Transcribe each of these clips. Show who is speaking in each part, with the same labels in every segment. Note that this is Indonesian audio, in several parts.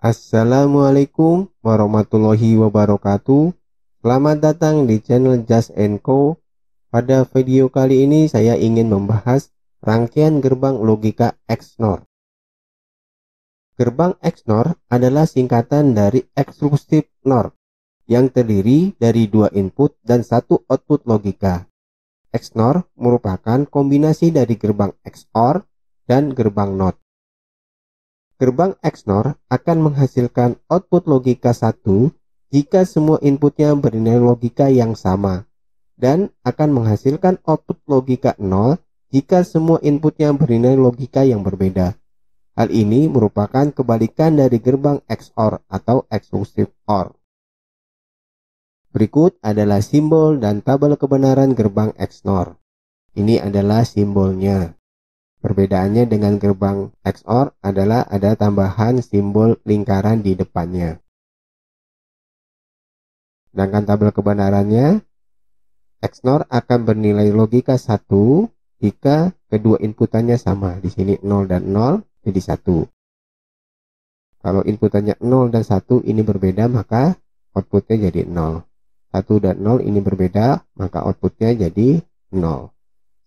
Speaker 1: Assalamualaikum warahmatullahi wabarakatuh. Selamat datang di channel Just Co. Pada video kali ini saya ingin membahas rangkaian gerbang logika XNOR. Gerbang XNOR adalah singkatan dari Exclusive NOR yang terdiri dari dua input dan satu output logika. XNOR merupakan kombinasi dari gerbang XOR dan gerbang NOT. Gerbang XNOR akan menghasilkan output logika 1 jika semua inputnya bernilai logika yang sama dan akan menghasilkan output logika 0 jika semua inputnya bernilai logika yang berbeda. Hal ini merupakan kebalikan dari gerbang XOR atau exclusive OR. Berikut adalah simbol dan tabel kebenaran gerbang XNOR. Ini adalah simbolnya. Perbedaannya dengan gerbang XOR adalah ada tambahan simbol lingkaran di depannya. Sedangkan tabel kebenarannya, XNOR akan bernilai logika 1 jika kedua inputannya sama. Di sini 0 dan 0 jadi 1. Kalau inputannya 0 dan 1 ini berbeda maka outputnya jadi 0. 1 dan 0 ini berbeda maka outputnya jadi 0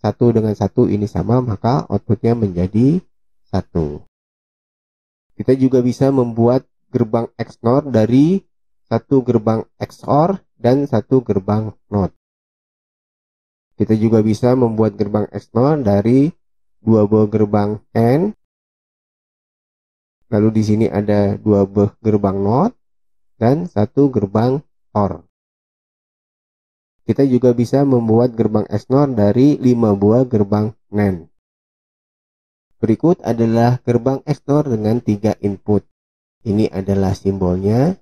Speaker 1: satu dengan satu ini sama maka outputnya menjadi satu. Kita juga bisa membuat gerbang XNOR dari satu gerbang XOR dan satu gerbang NOT. Kita juga bisa membuat gerbang XNOR dari dua buah gerbang N. Lalu di sini ada dua buah gerbang NOT dan satu gerbang OR. Kita juga bisa membuat gerbang Esnor dari 5 buah gerbang NAND. E Berikut adalah gerbang Esnor dengan 3 input. Ini adalah simbolnya,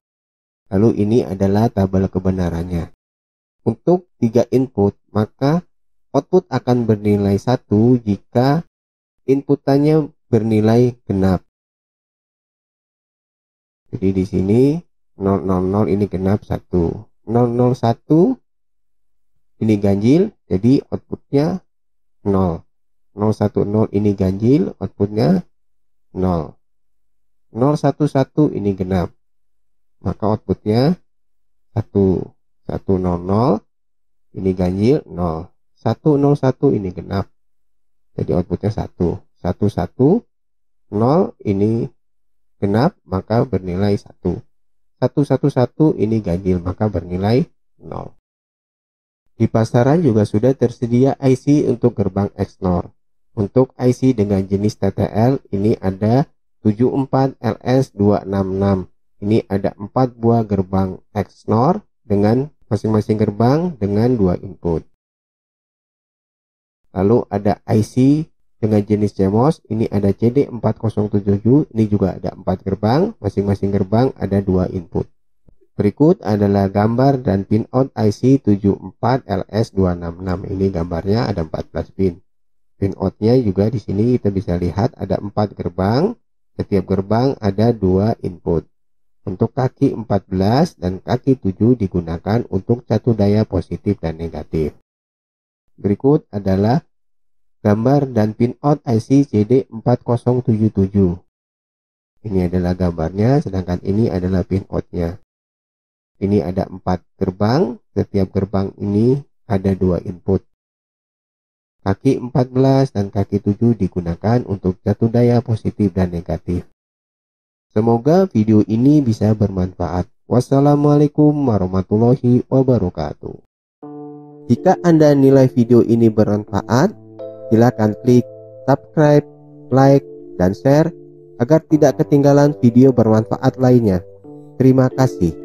Speaker 1: lalu ini adalah tabel kebenarannya. Untuk 3 input, maka output akan bernilai 1 jika inputannya bernilai genap. Jadi di sini 000 ini genap 1. 001 ini ganjil jadi outputnya 0 0 ini ganjil outputnya 0 1 ini genap maka outputnya 1 1, 0, 0 ini ganjil 0 1, 0, 1 ini genap jadi outputnya 1 1, 1, 0 ini genap maka bernilai 1 1, 1, 1 ini ganjil maka bernilai 0 di pasaran juga sudah tersedia IC untuk gerbang XNOR. Untuk IC dengan jenis TTL ini ada 74 LS266. Ini ada 4 buah gerbang XNOR dengan masing-masing gerbang dengan 2 input. Lalu ada IC dengan jenis CMOS, ini ada cd 4077 ini juga ada 4 gerbang, masing-masing gerbang ada 2 input. Berikut adalah gambar dan pinout IC 74LS266. Ini gambarnya ada 14 pin. Pinoutnya juga di sini kita bisa lihat ada 4 gerbang. Setiap gerbang ada 2 input. Untuk kaki 14 dan kaki 7 digunakan untuk satu daya positif dan negatif. Berikut adalah gambar dan pinout IC CD4077. Ini adalah gambarnya, sedangkan ini adalah pinoutnya. Ini ada empat gerbang, setiap gerbang ini ada dua input. Kaki 14 dan kaki 7 digunakan untuk jatuh daya positif dan negatif. Semoga video ini bisa bermanfaat. Wassalamualaikum warahmatullahi wabarakatuh. Jika Anda nilai video ini bermanfaat, silakan klik subscribe, like, dan share agar tidak ketinggalan video bermanfaat lainnya. Terima kasih.